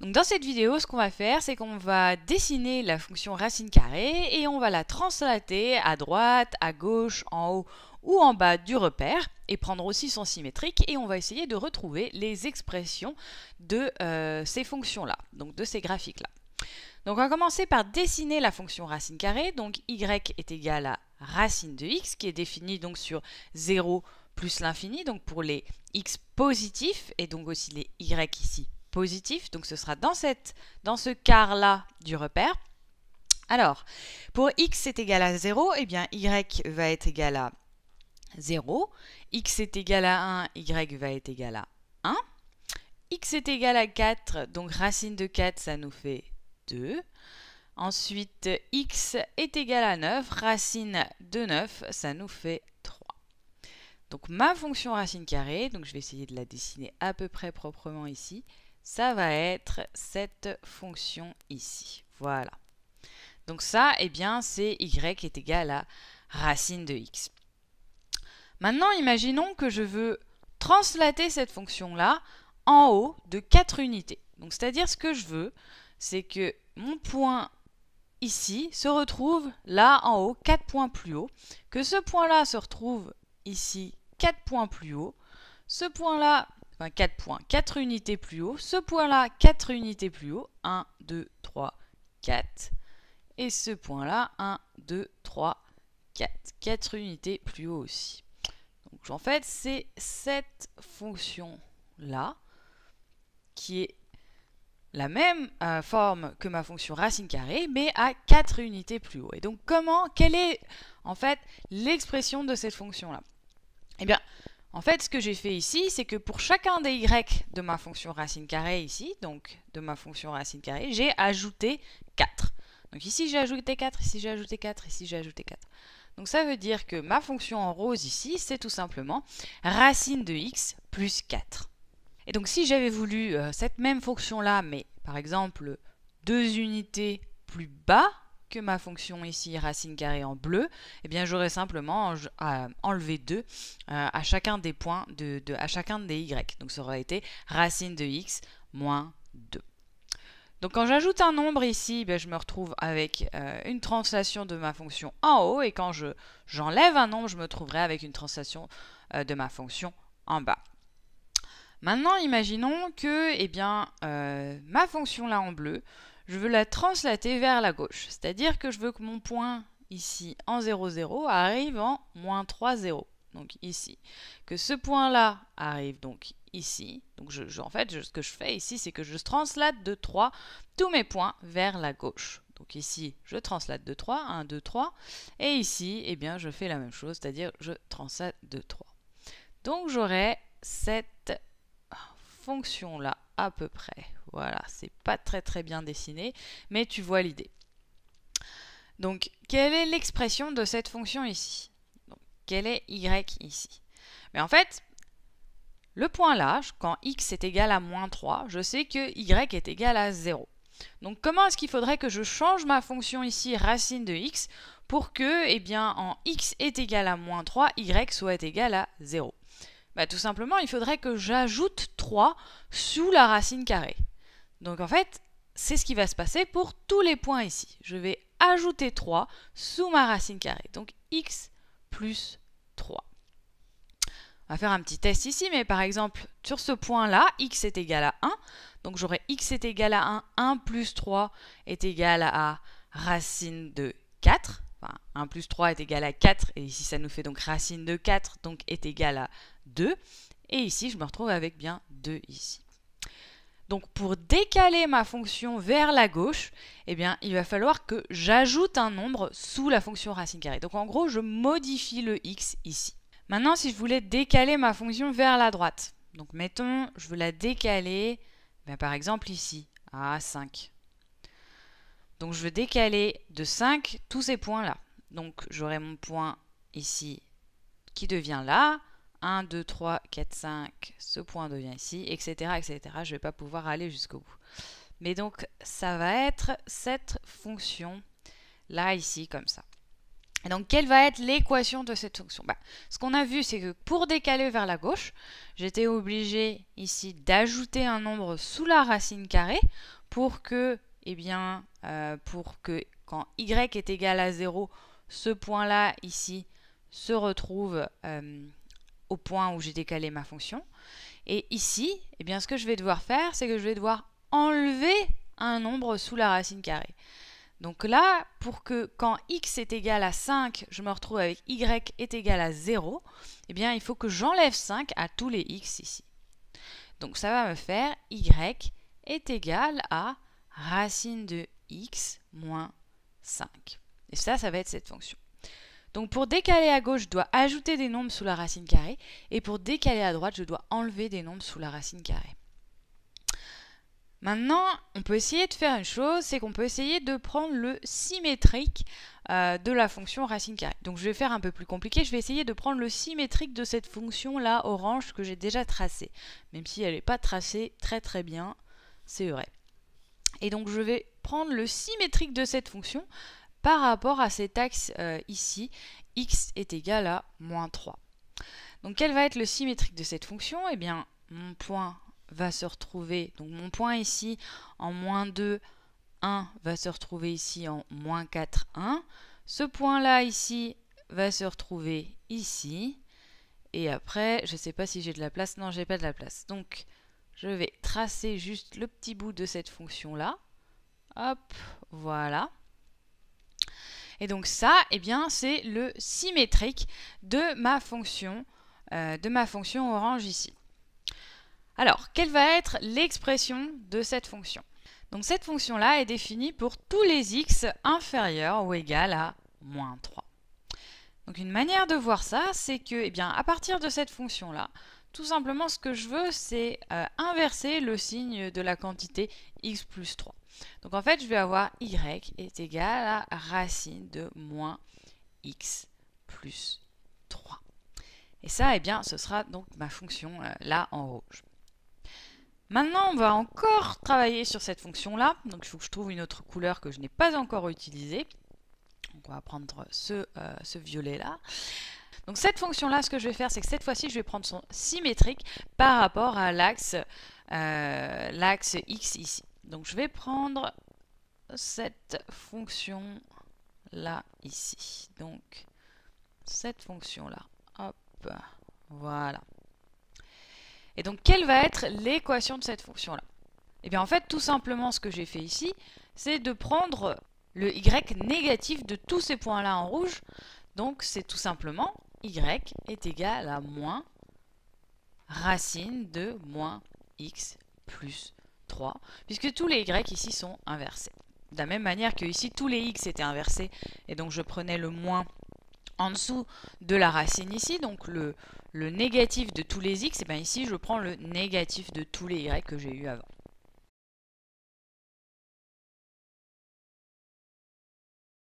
Donc dans cette vidéo, ce qu'on va faire, c'est qu'on va dessiner la fonction racine carrée et on va la translater à droite, à gauche, en haut ou en bas du repère et prendre aussi son symétrique et on va essayer de retrouver les expressions de euh, ces fonctions-là, donc de ces graphiques-là. Donc on va commencer par dessiner la fonction racine carrée, donc y est égal à racine de x qui est définie donc sur 0 plus l'infini, donc pour les x positifs et donc aussi les y ici donc ce sera dans, ce quart-là du repère. Alors, pour x est égal à 0, et eh bien y va être égal à 0. x est égal à 1, y va être égal à 1. x est égal à 4, donc racine de 4, ça nous fait 2. Ensuite, x est égal à 9, racine de 9, ça nous fait 3. Donc ma fonction racine carrée, donc je vais essayer de la dessiner à peu près proprement ici, ça va être cette fonction ici. Voilà. Donc ça, eh bien, c'est y est égal à racine de x. Maintenant, imaginons que je veux translater cette fonction-là en haut de 4 unités. Donc c'est-à-dire ce que je veux, c'est que mon point ici se retrouve là en haut, 4 points plus haut, que ce point-là se retrouve ici, 4 points plus haut, ce point-là enfin 4 points, 4 unités plus haut. Ce point-là, 4 unités plus haut. 1, 2, 3, 4. Et ce point-là, 1, 2, 3, 4. 4 unités plus haut aussi. Donc en fait, c'est cette fonction-là qui est la même euh, forme que ma fonction racine carrée, mais à 4 unités plus haut. Et donc comment, quelle est en fait l'expression de cette fonction-là Eh bien, en fait, ce que j'ai fait ici, c'est que pour chacun des y de ma fonction racine carrée ici, donc de ma fonction racine carrée, j'ai ajouté 4. Donc ici j'ai ajouté 4, ici j'ai ajouté 4, ici j'ai ajouté 4. Donc ça veut dire que ma fonction en rose ici, c'est tout simplement racine de x plus 4. Et donc si j'avais voulu euh, cette même fonction là, mais par exemple deux unités plus bas, que ma fonction ici racine carrée en bleu, eh bien j'aurais simplement enlevé 2 euh, à chacun des points, de, à chacun des y. Donc ça aurait été racine de x moins 2. Donc quand j'ajoute un nombre ici, eh je me retrouve avec euh, une translation de ma fonction en haut et quand j'enlève un nombre, je me trouverai avec une translation euh, de ma fonction en bas. Maintenant, imaginons que eh bien, ma fonction là en bleu, je veux la translater vers la gauche. C'est-à-dire que je veux que mon point ici en 0, 0 arrive en moins 3, 0. Donc ici. Que ce point-là arrive donc ici. Donc en fait, ce que je fais ici, c'est que je translate de 3 tous mes points vers la gauche. Donc ici, je translate de 3, 1, 2, 3. Et ici, eh bien, je fais la même chose, c'est-à-dire je translate de 3. Donc j'aurai cette fonction-là à peu près. Voilà, c'est pas très très bien dessiné, mais tu vois l'idée. Donc, quelle est l'expression de cette fonction ici Quelle est y ici Mais en fait, le point là, quand x est égal à moins 3, je sais que y est égal à 0. Donc comment est-ce qu'il faudrait que je change ma fonction ici racine de x pour que, eh bien, en x est égal à moins 3, y soit égal à 0 bah, Tout simplement, il faudrait que j'ajoute 3 sous la racine carrée. Donc en fait, c'est ce qui va se passer pour tous les points ici. Je vais ajouter 3 sous ma racine carrée. Donc x plus 3. On va faire un petit test ici, mais par exemple, sur ce point-là, x est égal à 1. Donc j'aurai x est égal à 1, 1 plus 3 est égal à racine de 4. Enfin, 1 plus 3 est égal à 4, et ici ça nous fait donc racine de 4, donc est égal à 2. Et ici, je me retrouve avec bien 2 ici. Donc pour décaler ma fonction vers la gauche, eh bien, il va falloir que j'ajoute un nombre sous la fonction racine carrée. Donc en gros, je modifie le x ici. Maintenant, si je voulais décaler ma fonction vers la droite, donc mettons, je veux la décaler, ben, par exemple ici, à 5. Donc je veux décaler de 5 tous ces points-là. Donc j'aurai mon point ici qui devient là, 1, 2, 3, 4, 5, ce point devient ici, etc. etc. Je ne vais pas pouvoir aller jusqu'au bout. Mais donc, ça va être cette fonction là, ici, comme ça. donc, quelle va être l'équation de cette fonction bah, Ce qu'on a vu, c'est que pour décaler vers la gauche, j'étais obligé ici d'ajouter un nombre sous la racine carrée pour que, eh bien, euh, pour que quand y est égal à 0, ce point-là, ici, se retrouve... Euh, au point où j'ai décalé ma fonction. Et ici, eh bien, ce que je vais devoir faire, c'est que je vais devoir enlever un nombre sous la racine carrée. Donc là, pour que quand x est égal à 5, je me retrouve avec y est égal à 0, eh bien, il faut que j'enlève 5 à tous les x ici. Donc ça va me faire y est égal à racine de x moins 5. Et ça, ça va être cette fonction. Donc pour décaler à gauche, je dois ajouter des nombres sous la racine carrée. Et pour décaler à droite, je dois enlever des nombres sous la racine carrée. Maintenant, on peut essayer de faire une chose, c'est qu'on peut essayer de prendre le symétrique euh, de la fonction racine carrée. Donc je vais faire un peu plus compliqué, je vais essayer de prendre le symétrique de cette fonction-là, orange, que j'ai déjà tracée. Même si elle n'est pas tracée très très bien, c'est vrai. Et donc je vais prendre le symétrique de cette fonction par rapport à cet axe euh, ici, x est égal à moins 3. Donc quel va être le symétrique de cette fonction Eh bien, mon point va se retrouver, donc mon point ici en moins 2, 1 va se retrouver ici en moins 4, 1. Ce point-là ici va se retrouver ici. Et après, je ne sais pas si j'ai de la place. Non, j'ai pas de la place. Donc, je vais tracer juste le petit bout de cette fonction-là. Hop, voilà. Et donc ça, eh bien, c'est le symétrique de ma fonction, euh, de ma fonction orange ici. Alors, quelle va être l'expression de cette fonction Donc cette fonction-là est définie pour tous les x inférieurs ou égal à moins 3. Donc une manière de voir ça, c'est que, eh bien, à partir de cette fonction-là, tout simplement, ce que je veux, c'est euh, inverser le signe de la quantité x plus 3. Donc en fait, je vais avoir y est égal à racine de moins x plus 3. Et ça, eh bien, ce sera donc ma fonction euh, là en rouge. Maintenant, on va encore travailler sur cette fonction-là. Donc, il faut que je trouve une autre couleur que je n'ai pas encore utilisée. Donc, on va prendre ce, euh, ce violet-là. Donc cette fonction-là, ce que je vais faire, c'est que cette fois-ci, je vais prendre son symétrique par rapport à euh, l'axe x ici. Donc je vais prendre cette fonction-là ici. Donc cette fonction-là. Hop, voilà. Et donc quelle va être l'équation de cette fonction-là Et eh bien en fait, tout simplement, ce que j'ai fait ici, c'est de prendre le y négatif de tous ces points-là en rouge. Donc c'est tout simplement y est égal à moins racine de moins x plus 3, puisque tous les y ici sont inversés. De la même manière que ici, tous les x étaient inversés, et donc je prenais le moins en dessous de la racine ici, donc le, le négatif de tous les x, et bien ici je prends le négatif de tous les y que j'ai eu avant.